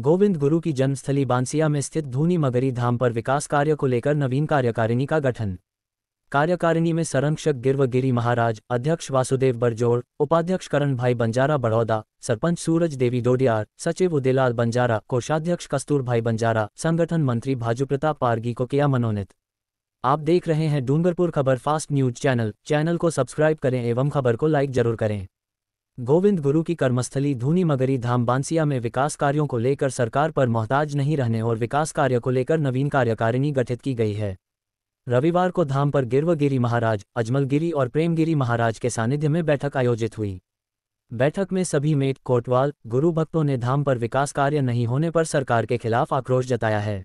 गोविंद गुरु की जन्मस्थली बांसिया में स्थित धूनी मगरी धाम पर विकास कार्य को लेकर नवीन कार्यकारिणी का गठन कार्यकारिणी में संरक्षक गिरवगिरी महाराज अध्यक्ष वासुदेव बरजोड़ उपाध्यक्ष करण भाई बंजारा बड़ौदा सरपंच सूरज देवी डोडियार सचिव उदयलाल बंजारा कोषाध्यक्ष कस्तूर भाई बंजारा संगठन मंत्री भाजू प्रताप पारगी को किया मनोनीत आप देख रहे हैं Dungarpur Khabar fast news channel channel को सब्सक्राइब करें एवं खबर को लाइक जरूर करें गोविंद गुरु की कर्मस्थली धूनी मगरी धाम बांसिया में विकास कार्यों को लेकर सरकार पर मोहताज नहीं रहने और विकास कार्य को लेकर नवीन कार्यकारिणी गठित की गई है रविवार को धाम पर गिरवगिरी महाराज अजमलगिरी और प्रेमगिरी महाराज के सानिध्य में बैठक आयोजित हुई बैठक में सभी मेट कोटवाल गुरु भक्तों ने धाम पर विकास कार्य नहीं होने पर सरकार के खिलाफ आक्रोश जताया है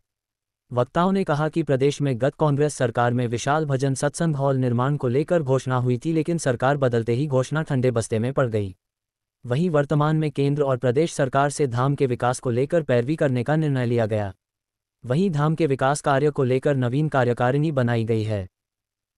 वक्ताओं ने कहा कि प्रदेश में गत कांग्रेस सरकार में विशाल भजन सत्संग हॉल निर्माण को लेकर घोषणा हुई थी लेकिन सरकार बदलते ही घोषणा ठंडे बस्ते में पड़ गई वहीं वर्तमान में केंद्र और प्रदेश सरकार से धाम के विकास को लेकर पैरवी करने का निर्णय लिया गया वहीं धाम के विकास कार्य को लेकर नवीन कार्यकारिणी बनाई गई है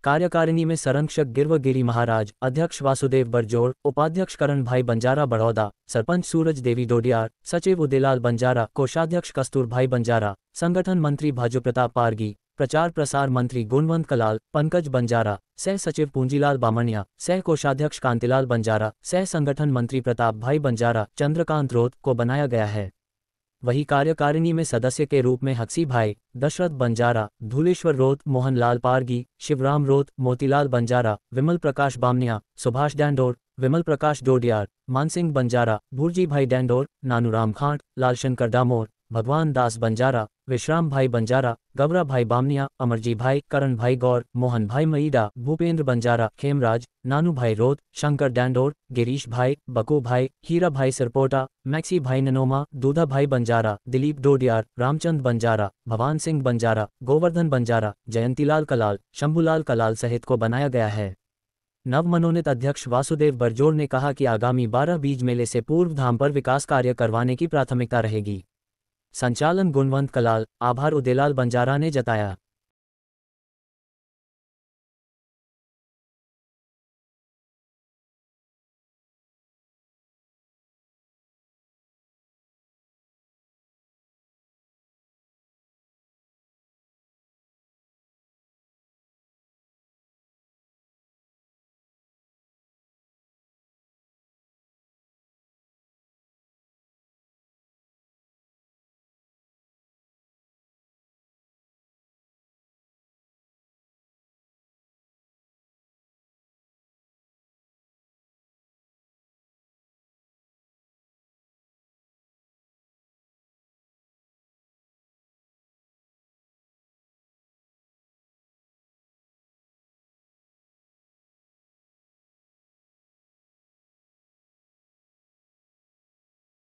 कार्यकारिणी में संरक्षक गिरव गिरी महाराज अध्यक्ष वासुदेव बरजोड़ उपाध्यक्ष करण भाई बंजारा बड़ौदा सरपंच सूरज देवी डोडियार सचिव उदयलाल बंजारा कोषाध्यक्ष कस्तूरभाई बंजारा संगठन मंत्री भाजू प्रताप पारगी प्रचार प्रसार मंत्री गुणवंत कलाल पंकज बंजारा सह सचिव पूंजीलाल बामणिया सह कोषाध्यक्ष कांतिलाल बंजारा सह संगठन मंत्री प्रताप भाई बंजारा चंद्रकांत रोत को बनाया गया है वही कार्यकारिणी में सदस्य के रूप में हक्सी भाई दशरथ बंजारा धूलेश्वर रोत मोहनलाल पारगी शिवराम रोत मोतीलाल बंजारा विमल प्रकाश बामनिया सुभाष डैंडोर विमल प्रकाश डोडियार मानसिंह बंजारा भूरजी भाई डैंडोर नानूराम खांट लालशंकर डामोर भगवान दास बंजारा विश्राम भाई बंजारा गबरा भाई बामनिया अमरजी भाई करण भाई गौर मोहन भाई मईडा भूपेंद्र बंजारा खेमराज नानू भाई रोत शंकर डैंडोर गिरीश भाई बको भाई हीरा भाई सिरपोटा मैक्सी भाई ननोमा दूधा भाई बंजारा दिलीप डोडियार रामचंद बंजारा भवान सिंह बंजारा गोवर्धन बंजारा जयंतीलाल कलाल शंभुलाल कलाल सहित को बनाया गया है नव मनोनीत अध्यक्ष वासुदेव बरजोर ने कहा कि आगामी बारह बीज मेले से पूर्व धाम पर विकास कार्य करवाने की प्राथमिकता रहेगी संचालन गुणवंत कलाल आभार उदेलाल बंजारा ने जताया